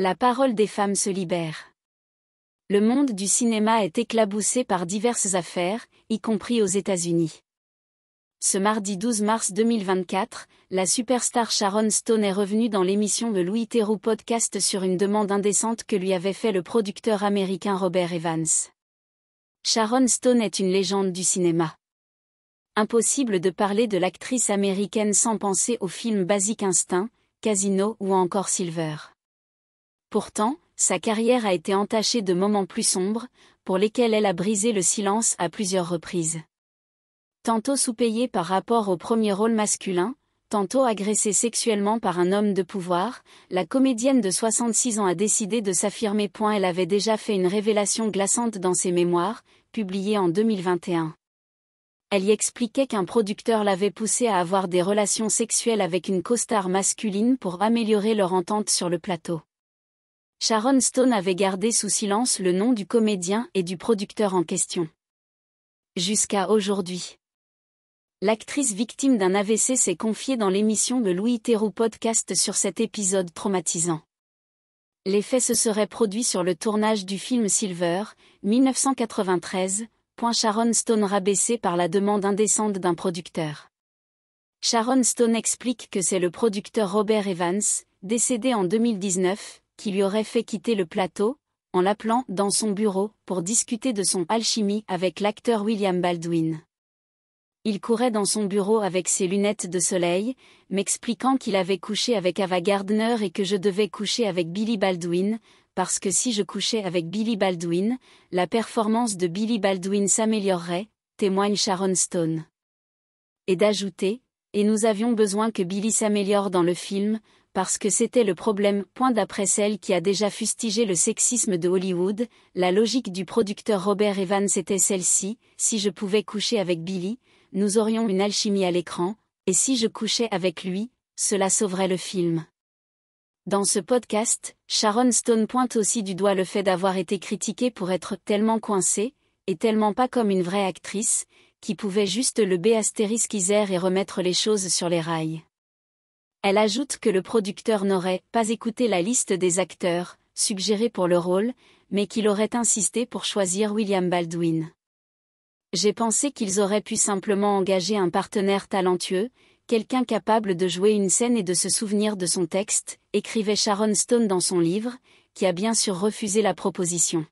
La parole des femmes se libère. Le monde du cinéma est éclaboussé par diverses affaires, y compris aux États-Unis. Ce mardi 12 mars 2024, la superstar Sharon Stone est revenue dans l'émission de Louis Theroux Podcast sur une demande indécente que lui avait fait le producteur américain Robert Evans. Sharon Stone est une légende du cinéma. Impossible de parler de l'actrice américaine sans penser aux films Basic Instinct, Casino ou encore Silver. Pourtant, sa carrière a été entachée de moments plus sombres, pour lesquels elle a brisé le silence à plusieurs reprises. Tantôt sous-payée par rapport au premier rôle masculin, tantôt agressée sexuellement par un homme de pouvoir, la comédienne de 66 ans a décidé de s'affirmer. point, Elle avait déjà fait une révélation glaçante dans ses mémoires, publiées en 2021. Elle y expliquait qu'un producteur l'avait poussée à avoir des relations sexuelles avec une co masculine pour améliorer leur entente sur le plateau. Sharon Stone avait gardé sous silence le nom du comédien et du producteur en question. Jusqu'à aujourd'hui. L'actrice victime d'un AVC s'est confiée dans l'émission de Louis Theroux Podcast sur cet épisode traumatisant. L'effet se serait produit sur le tournage du film Silver, 1993, point Sharon Stone rabaissé par la demande indécente d'un producteur. Sharon Stone explique que c'est le producteur Robert Evans, décédé en 2019, qui lui aurait fait quitter le plateau, en l'appelant dans son bureau pour discuter de son alchimie avec l'acteur William Baldwin. Il courait dans son bureau avec ses lunettes de soleil, m'expliquant qu'il avait couché avec Ava Gardner et que je devais coucher avec Billy Baldwin, parce que si je couchais avec Billy Baldwin, la performance de Billy Baldwin s'améliorerait, témoigne Sharon Stone. Et d'ajouter, et nous avions besoin que Billy s'améliore dans le film, parce que c'était le problème. Point d'après celle qui a déjà fustigé le sexisme de Hollywood, la logique du producteur Robert Evans était celle-ci, si je pouvais coucher avec Billy, nous aurions une alchimie à l'écran, et si je couchais avec lui, cela sauverait le film. Dans ce podcast, Sharon Stone pointe aussi du doigt le fait d'avoir été critiquée pour être tellement coincée, et tellement pas comme une vraie actrice, qui pouvait juste le B isère et remettre les choses sur les rails. Elle ajoute que le producteur n'aurait pas écouté la liste des acteurs suggérés pour le rôle, mais qu'il aurait insisté pour choisir William Baldwin. J'ai pensé qu'ils auraient pu simplement engager un partenaire talentueux, quelqu'un capable de jouer une scène et de se souvenir de son texte, écrivait Sharon Stone dans son livre, qui a bien sûr refusé la proposition.